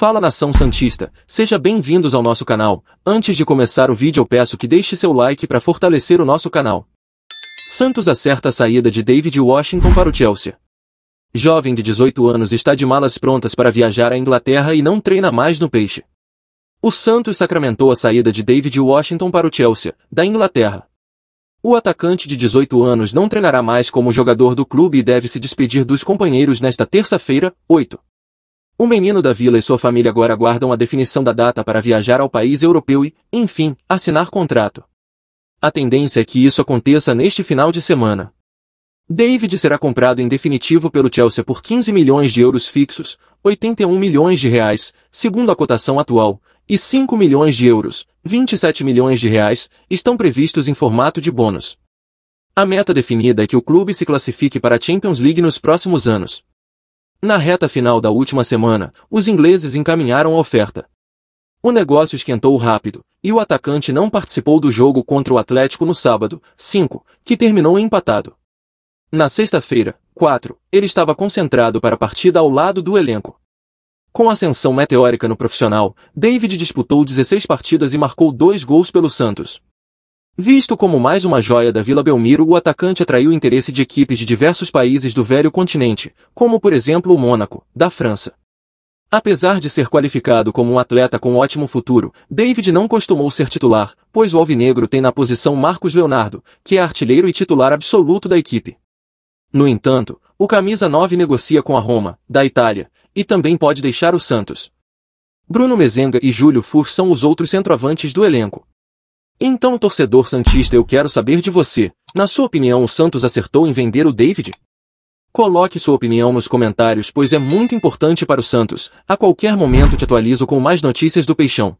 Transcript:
Fala nação santista, seja bem-vindos ao nosso canal. Antes de começar o vídeo eu peço que deixe seu like para fortalecer o nosso canal. Santos acerta a saída de David Washington para o Chelsea. Jovem de 18 anos está de malas prontas para viajar à Inglaterra e não treina mais no peixe. O Santos sacramentou a saída de David Washington para o Chelsea, da Inglaterra. O atacante de 18 anos não treinará mais como jogador do clube e deve se despedir dos companheiros nesta terça-feira, 8. O menino da vila e sua família agora aguardam a definição da data para viajar ao país europeu e, enfim, assinar contrato. A tendência é que isso aconteça neste final de semana. David será comprado em definitivo pelo Chelsea por 15 milhões de euros fixos, 81 milhões de reais, segundo a cotação atual, e 5 milhões de euros, 27 milhões de reais, estão previstos em formato de bônus. A meta definida é que o clube se classifique para a Champions League nos próximos anos. Na reta final da última semana, os ingleses encaminharam a oferta. O negócio esquentou rápido, e o atacante não participou do jogo contra o Atlético no sábado, 5, que terminou empatado. Na sexta-feira, 4, ele estava concentrado para a partida ao lado do elenco. Com ascensão meteórica no profissional, David disputou 16 partidas e marcou dois gols pelo Santos, Visto como mais uma joia da Vila Belmiro o atacante atraiu interesse de equipes de diversos países do velho continente, como por exemplo o Mônaco, da França. Apesar de ser qualificado como um atleta com ótimo futuro, David não costumou ser titular, pois o alvinegro tem na posição Marcos Leonardo, que é artilheiro e titular absoluto da equipe. No entanto, o camisa 9 negocia com a Roma, da Itália, e também pode deixar o Santos. Bruno Mezenga e Júlio Fur são os outros centroavantes do elenco, então, torcedor Santista, eu quero saber de você. Na sua opinião, o Santos acertou em vender o David? Coloque sua opinião nos comentários, pois é muito importante para o Santos. A qualquer momento te atualizo com mais notícias do Peixão.